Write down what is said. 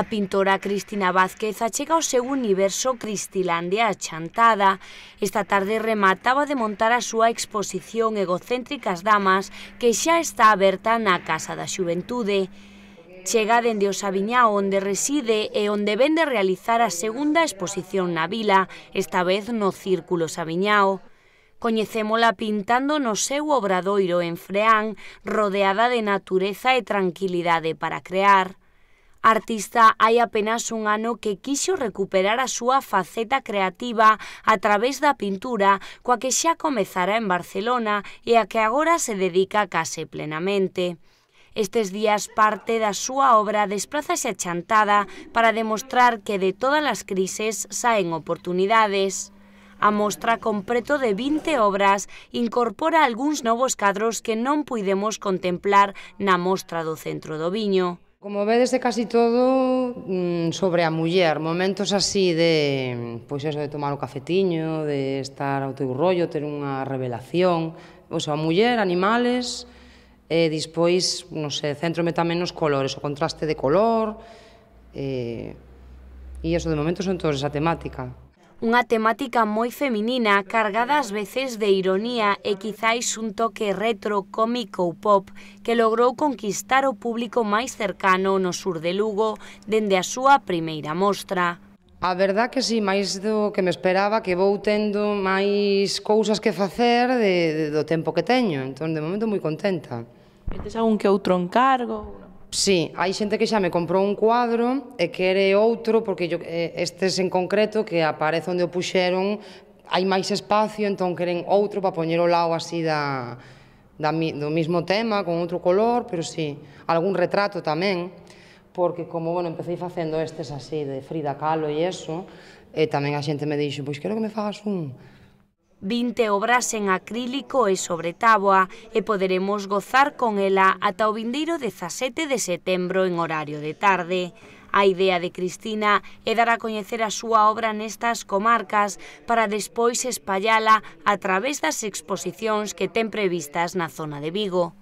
A pintora Cristina Vázquez achega o seu universo Cristilandia achantada. Esta tarde remataba de montar a súa exposición Egocéntricas Damas que xa está aberta na Casa da Xuventude. Chega dende o Sabiñá onde reside e onde vende realizar a segunda exposición na vila, esta vez no Círculo Sabiñao. Coñecémola pintando no seu obradoiro en Freán, rodeada de natureza e tranquilidade para crear artista hai apenas un ano que quixo recuperar a súa faceta creativa a través da pintura coa que xa comezara en Barcelona e a que agora se dedica case plenamente. Estes días parte da súa obra desplázase a chantada para demostrar que de todas as crises saen oportunidades. A mostra con preto de 20 obras incorpora algúns novos cadros que non puidemos contemplar na mostra do Centro do Viño. Como vedes de casi todo mm, sobre a muller, momentos así de, pois eso de tomar o cafetiño, de estar ao teu rollo, ter unha revelación, o sea, a muller, animales, e dispois, non sei, centrome tamén nos colores, o contraste de color, e, e eso de momento son todos esa temática. Unha temática moi feminina, cargada ás veces de ironía e quizáis un toque retro, cómico ou pop, que logrou conquistar o público máis cercano no sur de Lugo dende a súa primeira mostra. A verdad que sí, máis do que me esperaba, que vou tendo máis cousas que facer de, de, do tempo que teño, entón de momento moi contenta. Metes algún que outro encargo? Sí, hai xente que xa me comprou un cuadro e quere outro, porque yo, eh, estes en concreto que aparece onde o puxeron, hai máis espacio, entón queren outro para poñer o lado así da, da, do mismo tema, con outro color, pero sí, algún retrato tamén, porque como, bueno, empecé facendo estes así de Frida Kahlo e eso, e tamén a xente me dixo, pois quero que me fagas un 20 obras en acrílico e sobre táboa e poderemos gozar con ela ata o vindeiro 17 de setembro en horario de tarde. A idea de Cristina é dar a coñecer a súa obra nestas comarcas para despois espallala a través das exposicións que ten previstas na zona de Vigo.